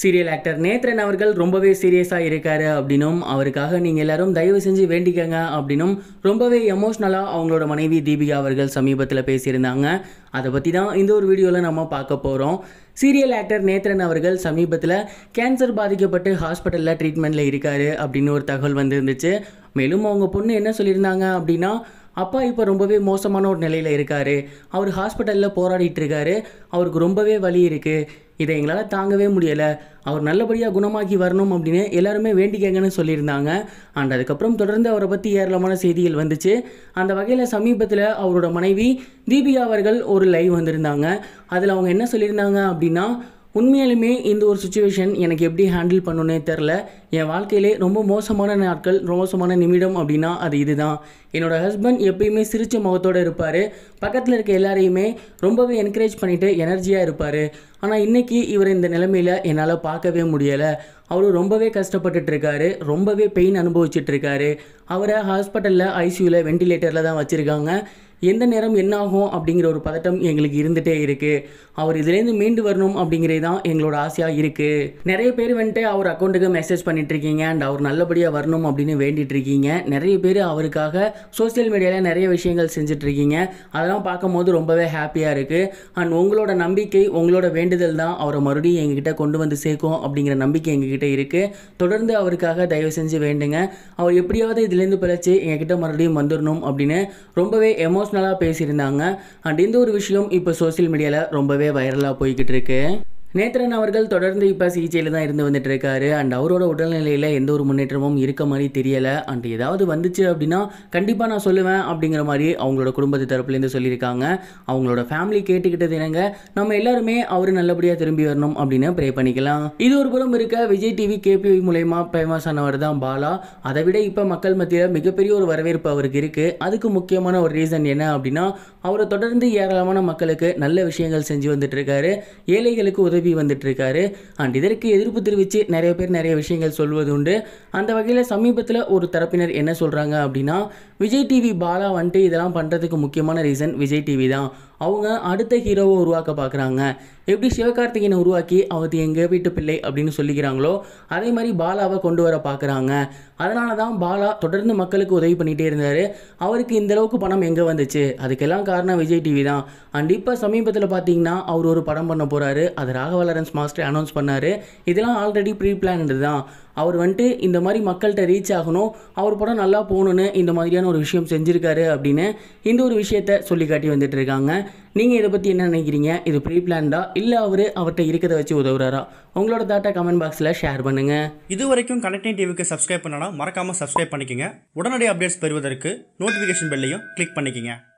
serial actor Nethran அவர்கள் ரொம்பவே சீரியஸாக இருக்காரு அப்படின்னும் அவருக்காக நீங்கள் எல்லாரும் தயவு செஞ்சு வேண்டிக்கங்க அப்படின்னும் ரொம்பவே எமோஷ்னலாக அவங்களோட மனைவி தீபிகா அவர்கள் சமீபத்தில் பேசியிருந்தாங்க அதை பற்றி தான் இந்த ஒரு வீடியோவில் நம்ம பார்க்க போகிறோம் சீரியல் ஆக்டர் நேத்ரன் அவர்கள் சமீபத்தில் கேன்சர் பாதிக்கப்பட்டு ஹாஸ்பிட்டலில் ட்ரீட்மெண்ட்டில் இருக்கார் அப்படின்னு ஒரு தகவல் வந்துருந்துச்சு மேலும் அவங்க பொண்ணு என்ன சொல்லியிருந்தாங்க அப்படின்னா அப்பா இப்போ ரொம்பவே மோசமான ஒரு நிலையில் இருக்கார் அவர் ஹாஸ்பிட்டலில் போராடிட்டு இருக்காரு அவருக்கு ரொம்பவே வலி இருக்குது இதை எங்களால் தாங்கவே முடியலை அவர் நல்லபடியாக குணமாக்கி வரணும் அப்படின்னு எல்லாருமே வேண்டிக்கங்கன்னு சொல்லியிருந்தாங்க அண்ட் அதுக்கப்புறம் தொடர்ந்து அவரை பற்றி ஏராளமான செய்திகள் வந்துச்சு அந்த வகையில் சமீபத்தில் அவரோட மனைவி தீபிகா அவர்கள் ஒரு லைவ் வந்திருந்தாங்க அதில் அவங்க என்ன சொல்லியிருந்தாங்க அப்படின்னா உண்மையிலுமே இந்த ஒரு சுச்சுவேஷன் எனக்கு எப்படி ஹேண்டில் பண்ணணுன்னே தெரில என் வாழ்க்கையிலே ரொம்ப மோசமான நாட்கள் ரொம்ப மோசமான நிமிடம் அப்படின்னா அது இதுதான் என்னோடய ஹஸ்பண்ட் எப்பயுமே சிரித்த முகத்தோடு இருப்பார் பக்கத்தில் இருக்க எல்லாரையுமே ரொம்பவே என்கரேஜ் பண்ணிவிட்டு எனர்ஜியாக இருப்பார் ஆனால் இன்றைக்கி இவர் இந்த நிலமையில் என்னால் பார்க்கவே முடியலை அவர் ரொம்பவே கஷ்டப்பட்டுட்ருக்காரு ரொம்பவே பெயின் அனுபவிச்சிட்ருக்காரு அவரை ஹாஸ்பிட்டலில் ஐசியூவில் வெண்டிலேட்டரில் தான் வச்சுருக்காங்க எந்த நேரம் என்னாகும் அப்படிங்கிற ஒரு பதட்டம் எங்களுக்கு இருந்துகிட்டே இருக்குது அவர் இதுலேருந்து மீண்டு வரணும் அப்படிங்கிறது தான் எங்களோட ஆசையாக இருக்குது நிறைய பேர் வந்துட்டு அவர் அக்கௌண்ட்டுக்கு மெசேஜ் பண்ணிகிட்ருக்கீங்க அண்ட் அவர் நல்லபடியாக வரணும் அப்படின்னு வேண்டிகிட்ருக்கீங்க நிறைய பேர் அவருக்காக சோசியல் மீடியாவில் நிறைய விஷயங்கள் செஞ்சிட்ருக்கீங்க அதெல்லாம் பார்க்கும்போது ரொம்பவே ஹாப்பியாக இருக்குது அண்ட் உங்களோட நம்பிக்கை உங்களோட வேண்டு வேண்டுதல் தான் அவரை மறுபடியும் எங்ககிட்ட கொண்டு வந்து சேர்க்கும் அப்படிங்கிற நம்பிக்கை எங்ககிட்ட இருக்குது தொடர்ந்து அவருக்காக தயவு செஞ்சு வேண்டுங்க அவர் எப்படியாவது இதுலேருந்து பிழைச்சி எங்ககிட்ட மறுபடியும் வந்துடணும் அப்படின்னு ரொம்பவே எமோஷ்னலாக பேசியிருந்தாங்க அண்ட் இந்த ஒரு விஷயம் இப்போ சோசியல் மீடியாவில் ரொம்பவே வைரலாக போய்கிட்டு இருக்கு நேத்ரன் அவர்கள் தொடர்ந்து இப்போ சிகிச்சையில் தான் இருந்து வந்துட்டு இருக்காரு அண்ட் அவரோட உடல்நிலையில் எந்த ஒரு முன்னேற்றமும் இருக்க மாதிரி தெரியலை அண்ட் ஏதாவது வந்துச்சு அப்படின்னா கண்டிப்பாக நான் சொல்லுவேன் அப்படிங்கிற மாதிரி அவங்களோட குடும்பத்து தரப்புலேருந்து சொல்லியிருக்காங்க அவங்களோட ஃபேமிலி கேட்டுக்கிட்டது என்னங்க நம்ம எல்லாருமே அவர் நல்லபடியாக திரும்பி வரணும் அப்படின்னு ப்ரே பண்ணிக்கலாம் இது ஒரு புறம் இருக்க விஜய் டிவி கேபிஐ மூலயமா ஃபேமஸ் ஆனவர் தான் பாலா அதை விட இப்போ மக்கள் மத்தியில் மிகப்பெரிய ஒரு வரவேற்பு அவருக்கு இருக்குது அதுக்கு முக்கியமான ஒரு ரீசன் என்ன அப்படின்னா அவரை தொடர்ந்து ஏராளமான மக்களுக்கு நல்ல விஷயங்கள் செஞ்சு வந்துட்டு இருக்காரு ஏழைகளுக்கு உதவி வந்துட்டு வந்துட்டுருக்காரு அண்ட் இதற்கு எதிர்ப்பு தெரிவித்து நிறைய பேர் நிறைய விஷயங்கள் சொல்வது உண்டு அந்த வகையில் சமீபத்தில் ஒரு தரப்பினர் என்ன சொல்கிறாங்க அப்படின்னா விஜய் டிவி பாலா வந்துட்டு இதெல்லாம் பண்ணுறதுக்கு முக்கியமான ரீசன் விஜய் டிவி தான் அவங்க அடுத்த ஹீரோவை உருவாக்க பார்க்குறாங்க எப்படி சிவகார்த்திகேயனை உருவாக்கி அவர் எங்கள் வீட்டு பிள்ளை அப்படின்னு சொல்லிக்கிறாங்களோ அதே மாதிரி பாலாவை கொண்டு வர பார்க்குறாங்க அதனால தான் பாலா தொடர்ந்து மக்களுக்கு உதவி பண்ணிகிட்டே இருந்தார் அவருக்கு இந்த அளவுக்கு பணம் எங்கே வந்துச்சு அதுக்கெல்லாம் காரணம் விஜய் டிவி தான் அண்ட் இப்போ சமீபத்தில் பார்த்தீங்கன்னா அவர் ஒரு படம் பண்ண போகிறாரு அது ராகவலரன்ஸ் மாஸ்டர் அனௌன்ஸ் பண்ணார் இதெல்லாம் ஆல்ரெடி ப்ரீ பிளான்டு தான் அவர் வந்துட்டு இந்த மாதிரி மக்கள்கிட்ட ரீச் ஆகணும் அவர் படம் நல்லா போகணுன்னு இந்த மாதிரியான ஒரு விஷயம் செஞ்சுருக்காரு அப்படின்னு இந்த ஒரு விஷயத்த சொல்லி காட்டி வந்துட்டு இருக்காங்க நீங்கள் இதை பற்றி என்ன நினைக்கிறீங்க இது ப்ரீ பிளான்டா இல்லை அவர் அவர்கிட்ட இருக்கிறத வச்சு உதவுறாரா உங்களோட தாட்டா கமெண்ட் பாக்ஸில் ஷேர் பண்ணுங்கள் இது வரைக்கும் கனெக்டிங் டிவிக்கு சப்ஸ்கிரைப் பண்ணனா மறக்காமல் சப்ஸ்கிரைப் பண்ணிக்கோங்க உடனடி அப்டேட்ஸ் பெறுவதற்கு நோட்டிஃபிகேஷன் பெல்லையும் கிளிக் பண்ணிக்கோங்க